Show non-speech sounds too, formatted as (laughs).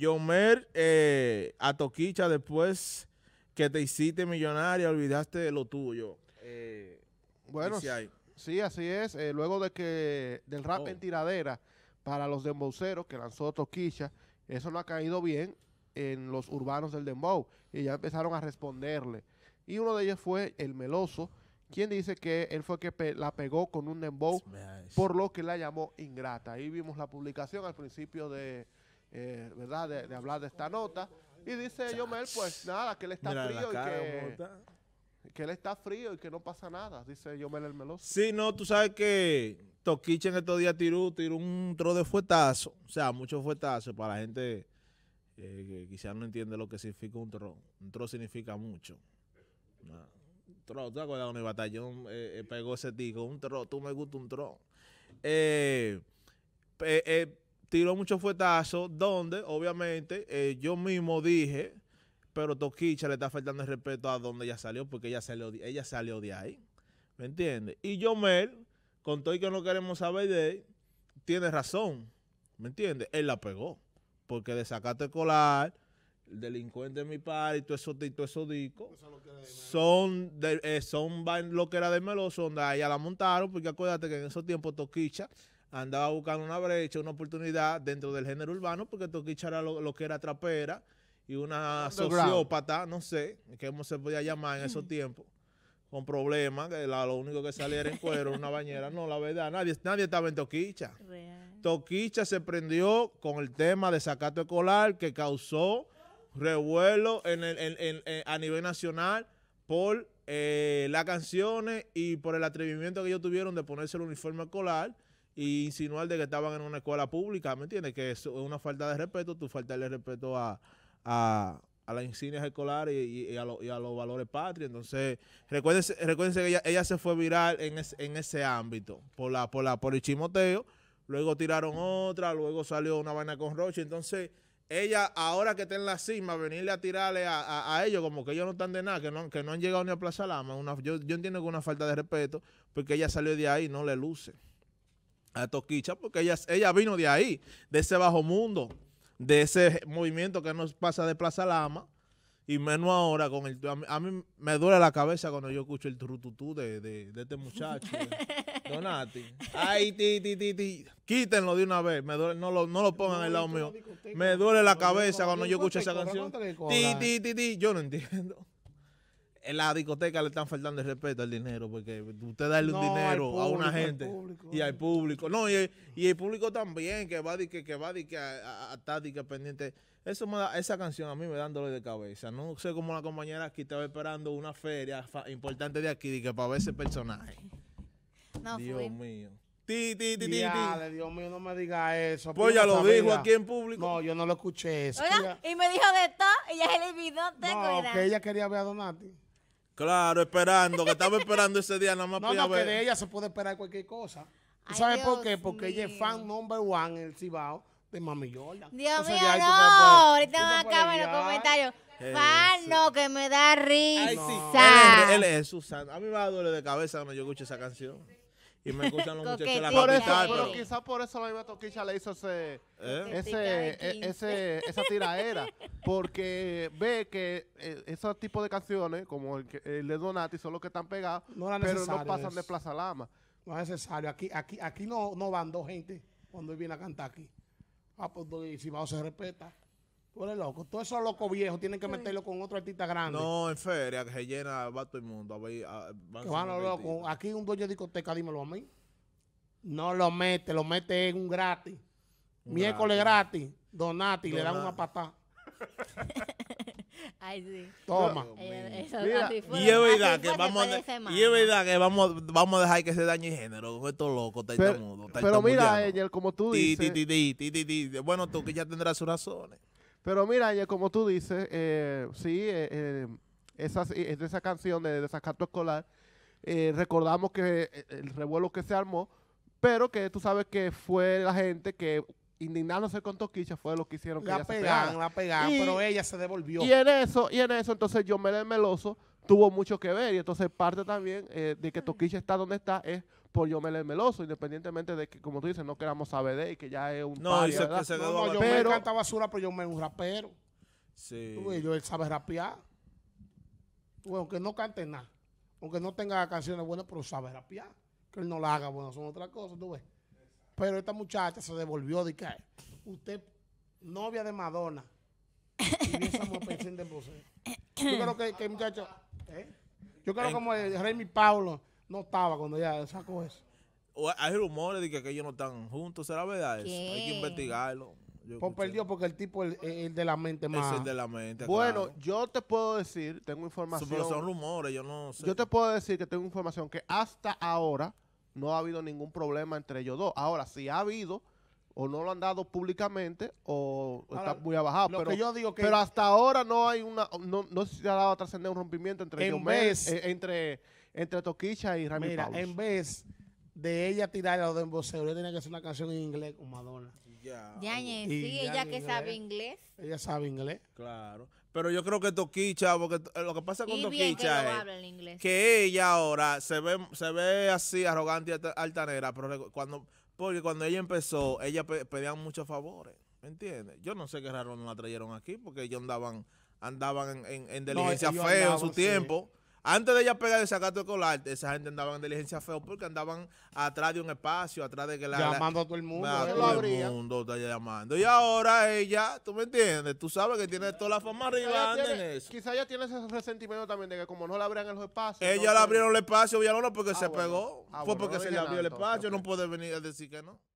Yomer eh, a Toquicha, después que te hiciste millonaria, olvidaste de lo tuyo. Eh, bueno, sí, así es. Eh, luego de que del rap oh. en tiradera para los demboceros que lanzó Toquicha, eso no ha caído bien en los urbanos del dembow y ya empezaron a responderle. Y uno de ellos fue el Meloso, quien dice que él fue que la pegó con un dembow, por lo que la llamó ingrata. Ahí vimos la publicación al principio de, eh, ¿verdad? De, hablar de esta nota. Y dice yo Yomel, pues nada, que él está frío y que, que él está frío y que no pasa nada, dice Yomel el meloso. si no, tú sabes que Toquiche en estos días tiró, tiró un tro de fuetazo, o sea, mucho fuetazo para la gente eh, que quizás no entiende lo que significa un tro. Un tro significa mucho. Un ah, Tro, ¿te acuerdas mi batallón eh, eh, pegó ese tico? Un tro, tú me gusta un tro. Eh, tiró muchos fuetazos donde, obviamente, eh, yo mismo dije, pero Toquicha le está faltando el respeto a donde ella salió, porque ella salió, ella salió de ahí. ¿Me entiendes? Y Yomel, con todo y que no queremos saber de él, tiene razón. ¿Me entiendes? Él la pegó. Porque de escolar, el delincuente de mi padre y todo eso, todo eso disco son, de, eh, son lo que era de meloso, donde a ella la montaron, porque acuérdate que en esos tiempos Toquicha andaba buscando una brecha, una oportunidad dentro del género urbano, porque Toquicha era lo, que era trapera y una sociópata, no sé, cómo se podía llamar en esos mm. tiempos, con problemas, que lo único que salía era en cuero, una bañera. No, la verdad, nadie, nadie estaba en Toquicha. Toquicha se prendió con el tema de sacato escolar que causó revuelo en el, a nivel nacional por eh, las canciones y por el atrevimiento que ellos tuvieron de ponerse el uniforme escolar y insinuar de que estaban en una escuela pública, ¿me entiendes? Que es una falta de respeto, tú faltarle respeto a, a, las insignias escolares y, a y, a los valores patrios. Entonces, recuérdense, que ella, se fue viral en, en ese ámbito, por, la, por, la, por el chimoteo, luego tiraron otra, luego salió una vaina con Roche, entonces ella ahora que está en la cima, venirle a tirarle a, ellos como que ellos no están de nada, que no, que no han llegado ni a Plaza Lama, yo, yo entiendo que es una falta de respeto, porque ella salió de ahí, y no le luce a Toquicha, porque ella, ella vino de ahí, de ese bajo mundo, de ese movimiento que nos pasa de Plaza Lama, y menos ahora con el... A mí, me duele la cabeza cuando yo escucho el turututú de, de, de este muchacho, (laughs) Donati. Ay, ti, ti, ti, ti. Quítenlo de una vez, me duele, no, lo, no lo pongan al lado mío. Me duele la cabeza cuando yo escucho esa canción. Ti, ti, ti, ti, yo no entiendo en la discoteca le están faltando el respeto al dinero, porque usted darle un dinero a una gente y al eh. público. No, y el, y público también, que va que, va que a, estar que pendiente. Eso esa canción a mí me da dolor de cabeza. No sé cómo la compañera aquí estaba esperando una feria importante de aquí, para ver ese personaje. Dios mío. Dios mío, no me diga eso. Pues ya lo dijo aquí en público. No, yo no lo escuché eso. y me dijo de y ella se le olvidó. no, que ella quería ver a Donati. Claro, esperando, que estaba esperando ese día nada más. No, no, que de ella se puede esperar cualquier cosa. ¿Tú sabes por qué? Porque ella es fan number one en el Cibao de Mami Yola. Dios mío, no. Ahorita me acaban los comentarios. Fan, no, que me da risa. él, Susana. A mí me va a doler de cabeza cuando yo escucho esa canción y me gustan los muchachos de la por Pero quizás por eso la misma Toquicha le hizo ese, ¿Eh? ese, esa tiraera. Porque ve que eh, esos tipos de canciones, como el, de Donati, son los que están pegados, pero no pasan de Plaza Lama. No es necesario. Aquí, aquí, aquí no, no van dos gente cuando él viene a cantar aquí. Ah, pues, si vamos se respeta. Tú eres loco. Todos esos locos viejos tienen que meterlo con otro artista grande. No, en feria, que se llena, va todo el mundo. Aquí un dueño de discoteca, dímelo a mí. No lo mete, lo mete en un gratis. Un Miércoles gratis. Donati, le dan una patada. (laughs) Ay, sí. Toma. y es verdad que vamos a, y es verdad que vamos, a dejar que se dañe el género, esto loco, está Pero, pero mira, como tú dices. bueno, tú que ya tendrás sus razones. Pero mira, como tú dices, eh, sí, eh, eh, es de esa canción de desacato escolar, recordamos que el revuelo que se armó, pero que tú sabes que fue la gente que indignándose con Toquicha fue lo que hicieron que la La pegan, pero ella se devolvió. Y en eso, y en eso, entonces yo me Meloso tuvo mucho que ver y entonces parte también de que Toquicha está donde está es por Yomel el Meloso, independientemente de que, como tú dices, no queramos saber de y que ya es un No, y se, no, yo me canta basura, pero yo me un rapero. Sí. él sabe rapear. aunque no cante nada, aunque no tenga canciones buenas, pero sabe rapear. Que él no la haga, bueno, son otras cosas, tú ves. Pero esta muchacha se devolvió de que usted, novia de Madonna, y esa en pues, eh". Yo creo que, que muchacho, ¿eh? yo creo como el Remy Paulo, no estaba cuando ya sacó eso. hay rumores de que ellos no están juntos, ¿será verdad eso? Hay que investigarlo. Pues perdió porque el tipo el, el de la mente más. Es el de la mente. Bueno, yo te puedo decir, tengo información. Pero son rumores, yo no sé. Yo te puedo decir que tengo información que hasta ahora no ha habido ningún problema entre ellos dos. Ahora, si ha habido, o no lo han dado públicamente, o está muy abajado. Pero, yo digo que hasta ahora no hay una, no, no se ha dado a trascender un rompimiento entre ellos. Mes, eh, entre entre Toquicha y Ramiro. Mira, en vez de ella tirar a los de ella tenía que hacer una canción en inglés con Madonna. Ya. ya, sí, ella que sabe inglés. Ella sabe inglés. Claro. Pero yo creo que Toquicha, porque eh, lo que pasa con Toquicha es que ella ahora se ve, se ve así arrogante y altanera, pero cuando, porque cuando ella empezó, ella pedía muchos favores, ¿me entiendes? Yo no sé qué raro no la trajeron aquí, porque ellos andaban, andaban en, en, en diligencia feo en su tiempo. Antes de ella pegar el sacato de colar, esa gente andaba en diligencia feo porque andaban atrás de un espacio, atrás de que la. Llamando a todo el mundo. ¿eh? todo el mundo llamando. Y ahora ella, tú me entiendes, tú sabes que tiene toda la fama arriba. Quizá ella tiene ese resentimiento también de que como no la abrían el espacio. Ella la le abrieron el espacio, Villalona, porque ah, se pegó. Ah, Fue porque se le abrió el espacio, no puede venir a decir que no.